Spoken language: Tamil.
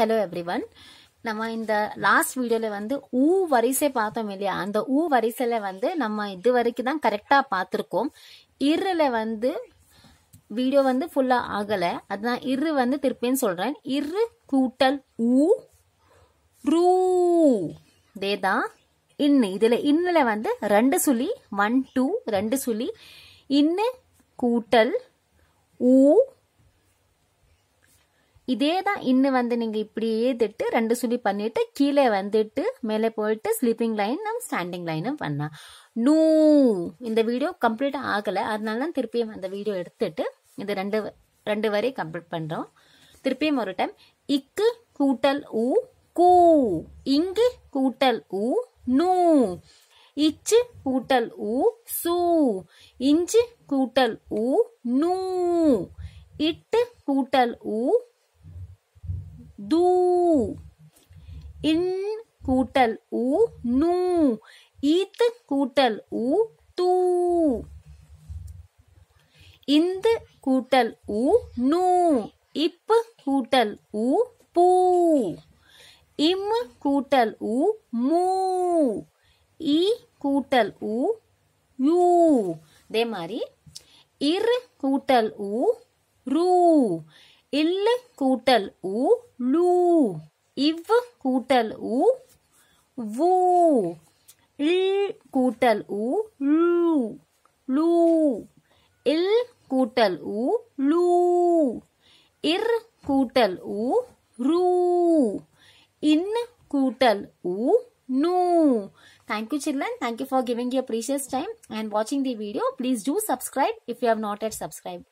ஹலோ எவ்ரி ஒன் நம்ம இந்த லாஸ்ட் வீடியோல வந்து ஊ வரிசை பார்த்தோம் இல்லையா அந்த ஊ வரிசையில வந்து நம்ம இது வரைக்கும் தான் கரெக்டா பார்த்துருக்கோம் இருல வந்து வீடியோ வந்து ஃபுல்லா ஆகல அதுதான் இரு வந்து திருப்பின்னு சொல்றேன் இரு கூட்டல் ஊ ரூ இதேதான் இன்னு இதுல இன்னுல வந்து ரெண்டு சுழி ஒன் டூ ரெண்டு சுழி இன்னு கூட்டல் ஊ இதே தான் இன்னும் வந்து நீங்கள் இப்படியே திட்டு ரெண்டு சுழி பண்ணிட்டு கீழே வந்துட்டு மேலே போயிட்டு ஸ்லீப்பிங் லைனும் ஸ்டாண்டிங் லைனும் பண்ணலாம் நூ இந்த வீடியோ கம்ப்ளீட்டாக ஆகலை அதனால தான் திருப்பியும் அந்த வீடியோ எடுத்துட்டு இந்த ரெண்டு ரெண்டு வரையும் கம்ப்ளீட் பண்ணுறோம் திருப்பியும் ஒரு டைம் இக்கு கூட்டல் ஊ கூ இங்கு கூட்டல் ஊ நூ இச்சு கூட்டல் ஊ சூ இஞ்சு கூட்டல் ஊ நூ இட்டு கூட்டல் ஊ தூ இன் கூட்டல் உ நூ ஈத்து கூட்டல் உ தூ இந்து கூட்டல் உ நூ இப்பு கூட்டல் உ பூ இம் கூட்டல் உ மூ இ கூட்டல் உ யூ இதே மாதிரி இரு கூட்டல் உ ரூ இல் கூட்டல் உ லூ இவ் கூட்டல் உ வூ இல் கூட்டல் உ லூ லூ இல் கூட்டல் உ லூ இர் கூட்டல் உ ரூ இன் கூட்டல் உ நூ Thank you children. Thank you for giving your precious time and watching the video. Please do subscribe if you have not yet subscribed.